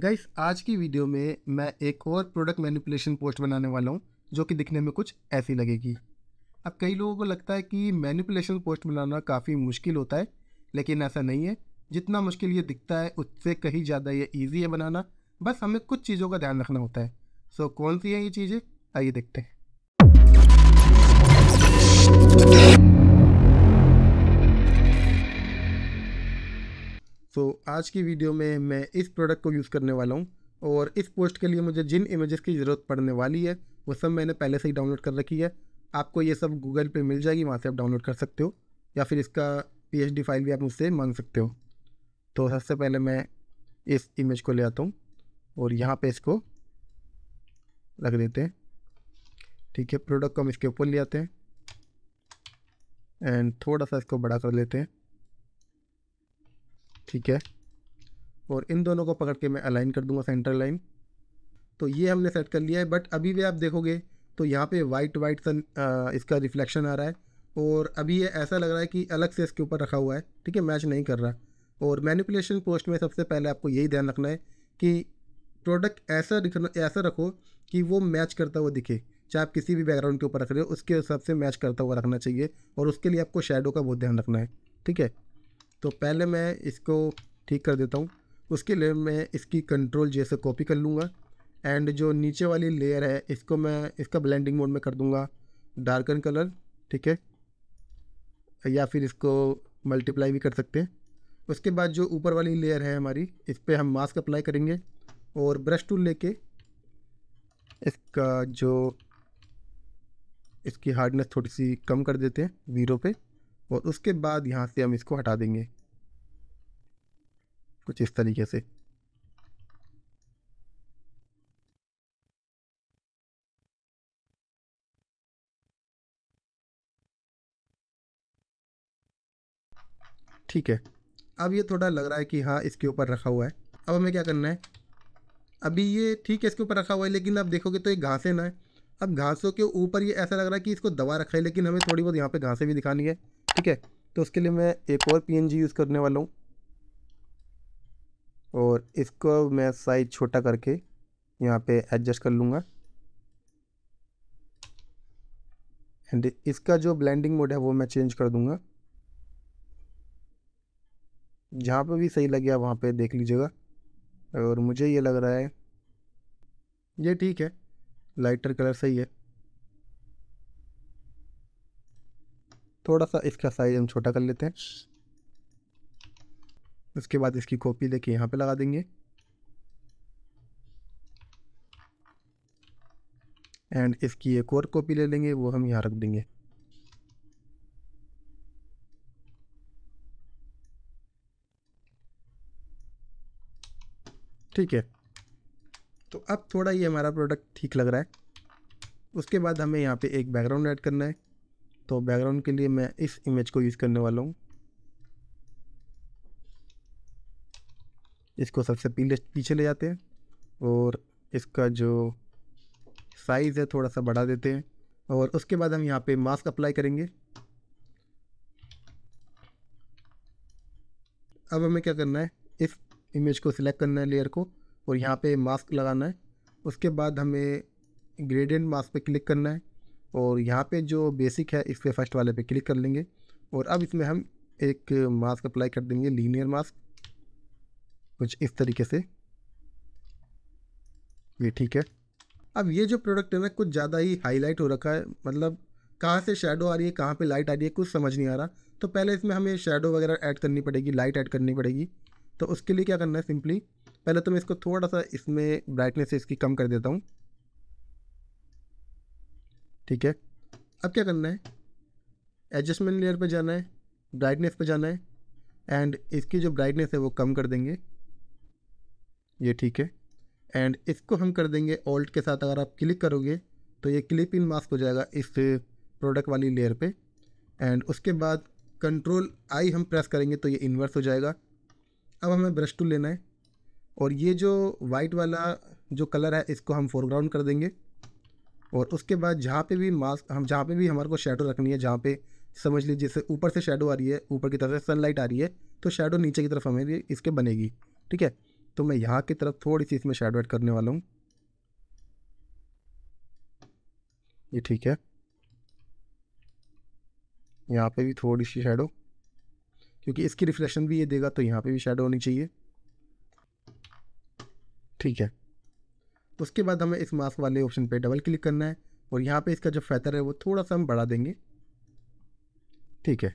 guys आज की video में मैं एक और प्रोडक्ट मैनिपुलेशन पोस्ट बनाने वाला हूँ जो कि दिखने में कुछ ऐसी लगेगी अब कई लोगों को लगता है कि मैनिपुलेशन पोस्ट बनाना काफ़ी मुश्किल होता है लेकिन ऐसा नहीं है जितना मुश्किल ये दिखता है उससे कहीं ज़्यादा ये ईजी है बनाना बस हमें कुछ चीज़ों का ध्यान रखना होता है सो कौन सी है ये चीज़ें आइए देखते हैं तो आज की वीडियो में मैं इस प्रोडक्ट को यूज़ करने वाला हूँ और इस पोस्ट के लिए मुझे जिन इमेजेस की ज़रूरत पड़ने वाली है वो सब मैंने पहले से ही डाउनलोड कर रखी है आपको ये सब गूगल पे मिल जाएगी वहाँ से आप डाउनलोड कर सकते हो या फिर इसका पी फाइल भी आप मुझसे मांग सकते हो तो सबसे पहले मैं इस इमेज को ले आता हूँ और यहाँ पर इसको रख देते हैं ठीक है प्रोडक्ट को हम इसके ऊपर ले आते हैं एंड थोड़ा सा इसको बड़ा कर लेते हैं ठीक है और इन दोनों को पकड़ के मैं अलाइन कर दूंगा सेंटर लाइन तो ये हमने सेट कर लिया है बट अभी भी आप देखोगे तो यहाँ पे वाइट वाइट सन इसका रिफ्लेक्शन आ रहा है और अभी ये ऐसा लग रहा है कि अलग से इसके ऊपर रखा हुआ है ठीक है मैच नहीं कर रहा और मैनिपुलेशन पोस्ट में सबसे पहले आपको यही ध्यान रखना है कि प्रोडक्ट ऐसा ऐसा रखो कि वो मैच करता हुआ दिखे चाहे आप किसी भी बैकग्राउंड के ऊपर रख रहे हो उसके हिसाब से मैच करता हुआ रखना चाहिए और उसके लिए आपको शेडो का बहुत ध्यान रखना है ठीक है तो पहले मैं इसको ठीक कर देता हूँ उसके लिए मैं इसकी कंट्रोल जैसे कॉपी कर लूँगा एंड जो नीचे वाली लेयर है इसको मैं इसका ब्लेंडिंग मोड में कर दूँगा डार्कन कलर ठीक है या फिर इसको मल्टीप्लाई भी कर सकते हैं उसके बाद जो ऊपर वाली लेयर है हमारी इस पर हम मास्क अप्लाई करेंगे और ब्रश टूल लेके इसका जो इसकी हार्डनेस थोड़ी सी कम कर देते हैं वीरो पे और उसके बाद यहाँ से हम इसको हटा देंगे कुछ इस तरीके से ठीक है अब ये थोड़ा लग रहा है कि हाँ इसके ऊपर रखा हुआ है अब हमें क्या करना है अभी ये ठीक है इसके ऊपर रखा हुआ है लेकिन अब देखोगे तो ये घासें ना है अब घासों के ऊपर ये ऐसा लग रहा है कि इसको दवा रखा है लेकिन हमें थोड़ी बहुत यहाँ पे घासें भी दिखानी है ठीक है तो उसके लिए मैं एक और पी यूज़ करने वाला हूँ और इसको मैं साइज छोटा करके यहाँ पे एडजस्ट कर लूँगा एंड इसका जो ब्लेंडिंग मोड है वो मैं चेंज कर दूँगा जहाँ पे भी सही लगे आप वहाँ पे देख लीजिएगा और मुझे ये लग रहा है ये ठीक है लाइटर कलर सही है थोड़ा सा इसका साइज हम छोटा कर लेते हैं उसके बाद इसकी कॉपी लेके यहाँ पे लगा देंगे एंड इसकी एक और कॉपी ले लेंगे वो हम यहाँ रख देंगे ठीक है तो अब थोड़ा ये हमारा प्रोडक्ट ठीक लग रहा है उसके बाद हमें यहाँ पे एक बैकग्राउंड ऐड करना है तो बैकग्राउंड के लिए मैं इस इमेज को यूज़ करने वाला हूँ इसको सबसे पीले पीछे ले जाते हैं और इसका जो साइज़ है थोड़ा सा बढ़ा देते हैं और उसके बाद हम यहाँ पे मास्क अप्लाई करेंगे अब हमें क्या करना है इस इमेज को सिलेक्ट करना है लेयर को और यहाँ पे मास्क लगाना है उसके बाद हमें ग्रेडियंट मास्क पे क्लिक करना है और यहाँ पे जो बेसिक है इस पर फर्स्ट वाले पे क्लिक कर लेंगे और अब इसमें हम एक मास्क अप्लाई कर देंगे लीनियर मास्क कुछ इस तरीके से ये ठीक है अब ये जो प्रोडक्ट है ना कुछ ज़्यादा ही हाईलाइट हो रखा है मतलब कहाँ से शेडो आ रही है कहाँ पे लाइट आ रही है कुछ समझ नहीं आ रहा तो पहले इसमें हमें शेडो वगैरह ऐड करनी पड़ेगी लाइट ऐड करनी पड़ेगी तो उसके लिए क्या करना है सिंपली पहले तो मैं इसको थोड़ा सा इसमें ब्राइटनेस इसकी कम कर देता हूँ ठीक है अब क्या करना है एडजस्टमेंट लेयर पे जाना है ब्राइटनेस पे जाना है एंड इसकी जो ब्राइटनेस है वो कम कर देंगे ये ठीक है एंड इसको हम कर देंगे ऑल्ट के साथ अगर आप क्लिक करोगे तो ये क्लिप इन मास्क हो जाएगा इस प्रोडक्ट वाली लेयर पे एंड उसके बाद कंट्रोल आई हम प्रेस करेंगे तो ये इन्वर्स हो जाएगा अब हमें ब्रश टूल लेना है और ये जो वाइट वाला जो कलर है इसको हम फोरग्राउंड कर देंगे और उसके बाद जहाँ पे भी मास्क हम जहाँ पे भी हमारे को शेडो रखनी है जहाँ पे समझ लीजिए जैसे ऊपर से शेडो आ रही है ऊपर की तरफ से सनलाइट आ रही है तो शेडो नीचे की तरफ हमें भी इसके बनेगी ठीक है तो मैं यहाँ की तरफ थोड़ी सी इसमें शेडो ऐड करने वाला हूँ ये ठीक है यहाँ पे भी थोड़ी सी शेडो क्योंकि इसकी रिफ्लेक्शन भी ये देगा तो यहाँ पे भी शेडो होनी चाहिए ठीक है उसके बाद हमें इस मास्क वाले ऑप्शन पे डबल क्लिक करना है और यहाँ पे इसका जो फैतर है वो थोड़ा सा हम बढ़ा देंगे ठीक है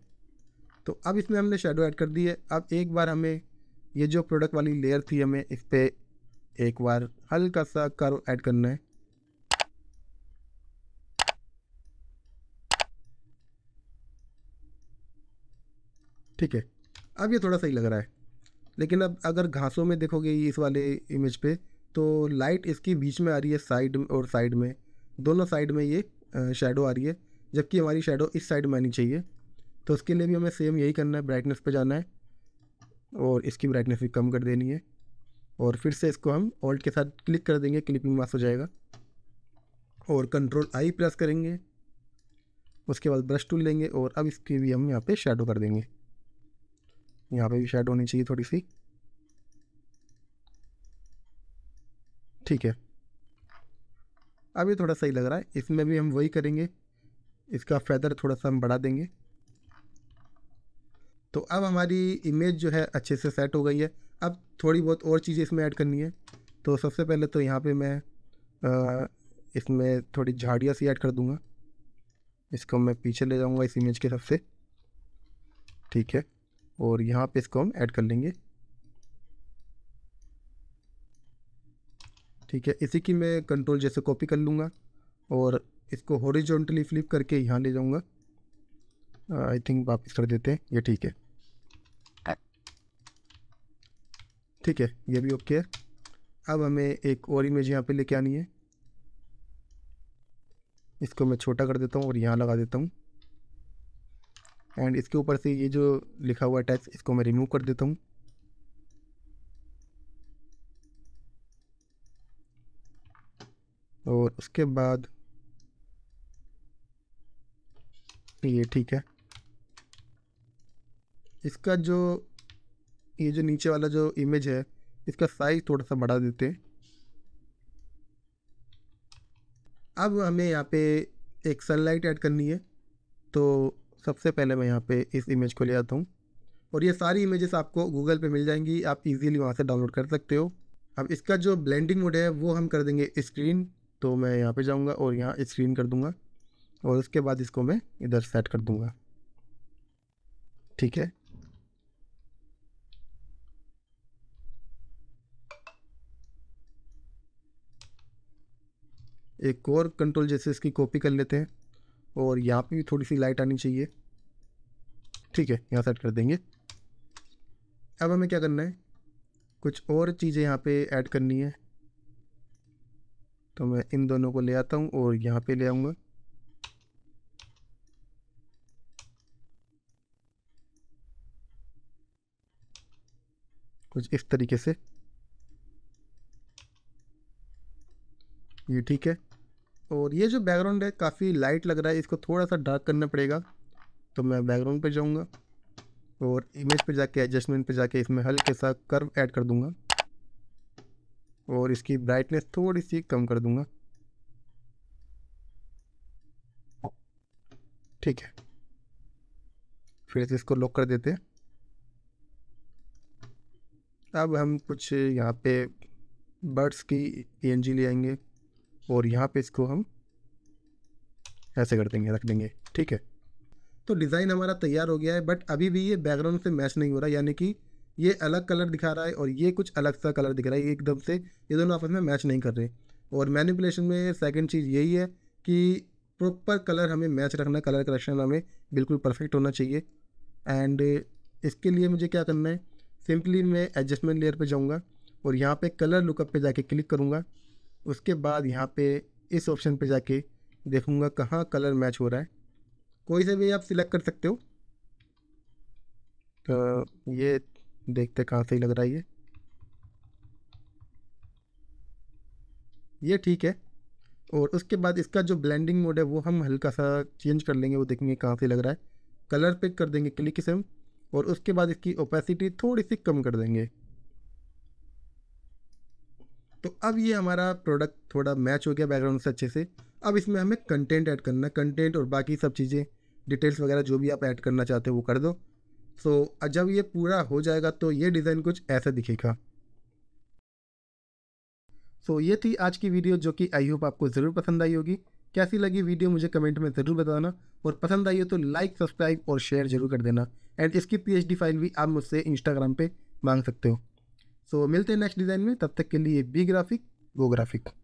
तो अब इसमें हमने शेडो ऐड कर दी है अब एक बार हमें ये जो प्रोडक्ट वाली लेयर थी हमें इस पर एक बार हल्का सा कर ऐड करना है ठीक है अब ये थोड़ा सही लग रहा है लेकिन अब अगर घासों में देखोगे इस वाले इमेज पे तो लाइट इसकी बीच में आ रही है साइड और साइड में दोनों साइड में ये शेडो आ रही है जबकि हमारी शेडो इस साइड में आनी चाहिए तो उसके लिए भी हमें सेम यही करना है ब्राइटनेस पे जाना है और इसकी ब्राइटनेस भी कम कर देनी है और फिर से इसको हम ऑल्ट के साथ क्लिक कर देंगे क्लिपिंग मास हो जाएगा और कंट्रोल आई प्रेस करेंगे उसके बाद ब्रश टूल लेंगे और अब इसकी भी हम यहाँ पे शेडो कर देंगे यहाँ पे भी शेडो होनी चाहिए थोड़ी सी ठीक है अब ये थोड़ा सही लग रहा है इसमें भी हम वही करेंगे इसका फैदर थोड़ा सा हम बढ़ा देंगे तो अब हमारी इमेज जो है अच्छे से सेट हो गई है अब थोड़ी बहुत और चीज़ें इसमें ऐड करनी है तो सबसे पहले तो यहाँ पे मैं आ, इसमें थोड़ी झाड़ियाँ सी ऐड कर दूँगा इसको मैं पीछे ले जाऊँगा इस इमेज के सबसे ठीक है और यहाँ पे इसको हम ऐड कर लेंगे ठीक है इसी की मैं कंट्रोल जैसे कॉपी कर लूँगा और इसको हॉरिजॉन्टली फ्लिप करके यहाँ ले जाऊँगा आई थिंक वापस कर देते हैं ये ठीक है ठीक है ये भी ओके है अब हमें एक और इमेज यहाँ पे लेके आनी है इसको मैं छोटा कर देता हूँ और यहाँ लगा देता हूँ एंड इसके ऊपर से ये जो लिखा हुआ है टैक्स इसको मैं रिमूव कर देता हूँ और उसके बाद ये ठीक है इसका जो ये जो नीचे वाला जो इमेज है इसका साइज़ थोड़ा सा बढ़ा देते हैं अब हमें यहाँ पे एक सनलाइट ऐड करनी है तो सबसे पहले मैं यहाँ पे इस इमेज को ले आता हूँ और ये सारी इमेजेस आपको गूगल पे मिल जाएंगी आप इजीली वहाँ से डाउनलोड कर सकते हो अब इसका जो ब्लेंडिंग मोड है वो हम कर देंगे स्क्रीन तो मैं यहाँ पे जाऊँगा और यहाँ स्क्रीन कर दूँगा और उसके बाद इसको मैं इधर सेट कर दूँगा ठीक है एक और कंट्रोल जैसे इसकी कॉपी कर लेते हैं और यहाँ पे भी थोड़ी सी लाइट आनी चाहिए ठीक है यहाँ सेट कर देंगे अब हमें क्या करना है कुछ और चीज़ें यहाँ पे ऐड करनी है तो मैं इन दोनों को ले आता हूँ और यहाँ पे ले आऊँगा कुछ इस तरीके से ये ठीक है और ये जो बैकग्राउंड है काफ़ी लाइट लग रहा है इसको थोड़ा सा डार्क करना पड़ेगा तो मैं बैकग्राउंड पे जाऊँगा और इमेज पे जाके एडजस्टमेंट पे जाके इसमें हल्के सा कर्व ऐड कर दूँगा और इसकी ब्राइटनेस थोड़ी सी कम कर दूंगा ठीक है फिर से इसको लॉक कर देते हैं अब हम कुछ यहाँ पे बर्ड्स की पी e ले आएंगे और यहाँ पे इसको हम ऐसे कर देंगे रख देंगे ठीक है तो डिज़ाइन हमारा तैयार हो गया है बट अभी भी ये बैकग्राउंड से मैच नहीं हो रहा यानी कि ये अलग कलर दिखा रहा है और ये कुछ अलग सा कलर दिख रहा है एकदम से ये दोनों आपस में मैच नहीं कर रहे और मैनिपुलेशन में सेकेंड चीज़ यही है कि प्रॉपर कलर हमें मैच रखना कलर करेक्शन हमें बिल्कुल परफेक्ट होना चाहिए एंड इसके लिए मुझे क्या करना है सिंपली मैं एडजस्टमेंट लेयर पर जाऊँगा और यहाँ पे कलर लुकअप पे जाके क्लिक करूँगा उसके बाद यहाँ पे इस ऑप्शन पे जाके देखूँगा कहाँ कलर मैच हो रहा है कोई से भी आप सिलेक्ट कर सकते हो तो ये देखते कहाँ सही लग रहा है ये ये ठीक है और उसके बाद इसका जो ब्लेंडिंग मोड है वो हम हल्का सा चेंज कर लेंगे वो देखेंगे कहाँ से लग रहा है कलर पिक कर देंगे क्लिक से हम और उसके बाद इसकी ओपेसिटी थोड़ी सी कम कर देंगे तो अब ये हमारा प्रोडक्ट थोड़ा मैच हो गया बैकग्राउंड से अच्छे से अब इसमें हमें कंटेंट ऐड करना है कंटेंट और बाकी सब चीज़ें डिटेल्स वगैरह जो भी आप ऐड करना चाहते हो वो कर दो सो तो so, जब ये पूरा हो जाएगा तो ये डिज़ाइन कुछ ऐसा दिखेगा सो तो so, ये थी आज की वीडियो जो कि आई होप आपको ज़रूर पसंद आई होगी कैसी लगी वीडियो मुझे कमेंट में ज़रूर बताना और पसंद आई हो तो लाइक सब्सक्राइब और शेयर जरूर कर देना एंड इसकी पीएचडी फाइल भी आप मुझसे इंस्टाग्राम पे मांग सकते हो सो तो so, मिलते हैं नेक्स्ट डिज़ाइन में तब तक के लिए बी ग्राफिक वो ग्राफिक